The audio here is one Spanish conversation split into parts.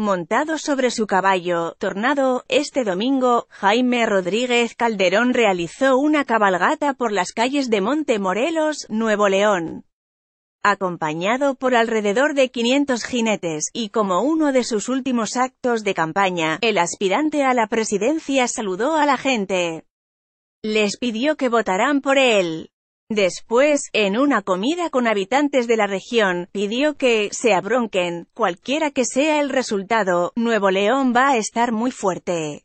Montado sobre su caballo, Tornado, este domingo, Jaime Rodríguez Calderón realizó una cabalgata por las calles de Monte Morelos, Nuevo León, acompañado por alrededor de 500 jinetes, y como uno de sus últimos actos de campaña, el aspirante a la presidencia saludó a la gente. Les pidió que votaran por él. Después, en una comida con habitantes de la región, pidió que se abronquen, cualquiera que sea el resultado, Nuevo León va a estar muy fuerte.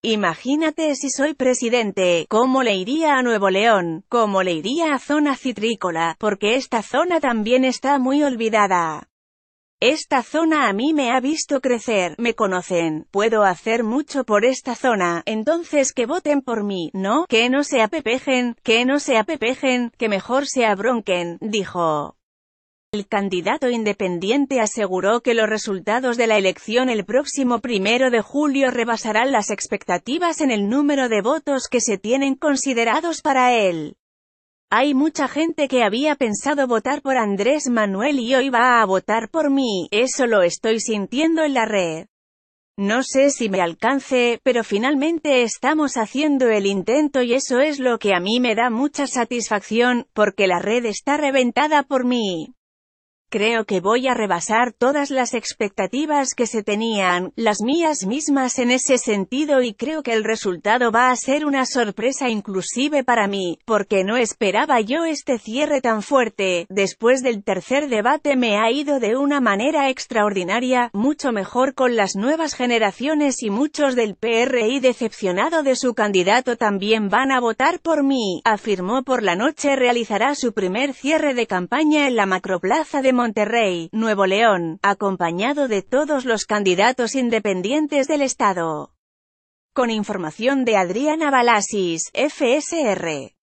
Imagínate si soy presidente, cómo le iría a Nuevo León, cómo le iría a zona citrícola, porque esta zona también está muy olvidada. Esta zona a mí me ha visto crecer, me conocen, puedo hacer mucho por esta zona, entonces que voten por mí, ¿no? Que no se apepejen, que no se apepejen, que mejor se abronquen, dijo. El candidato independiente aseguró que los resultados de la elección el próximo primero de julio rebasarán las expectativas en el número de votos que se tienen considerados para él. Hay mucha gente que había pensado votar por Andrés Manuel y hoy va a votar por mí, eso lo estoy sintiendo en la red. No sé si me alcance, pero finalmente estamos haciendo el intento y eso es lo que a mí me da mucha satisfacción, porque la red está reventada por mí. Creo que voy a rebasar todas las expectativas que se tenían, las mías mismas en ese sentido y creo que el resultado va a ser una sorpresa inclusive para mí, porque no esperaba yo este cierre tan fuerte. Después del tercer debate me ha ido de una manera extraordinaria, mucho mejor con las nuevas generaciones y muchos del PRI decepcionado de su candidato también van a votar por mí, afirmó por la noche realizará su primer cierre de campaña en la macroplaza de Monterrey. Monterrey, Nuevo León, acompañado de todos los candidatos independientes del Estado. Con información de Adriana Balasis, FSR.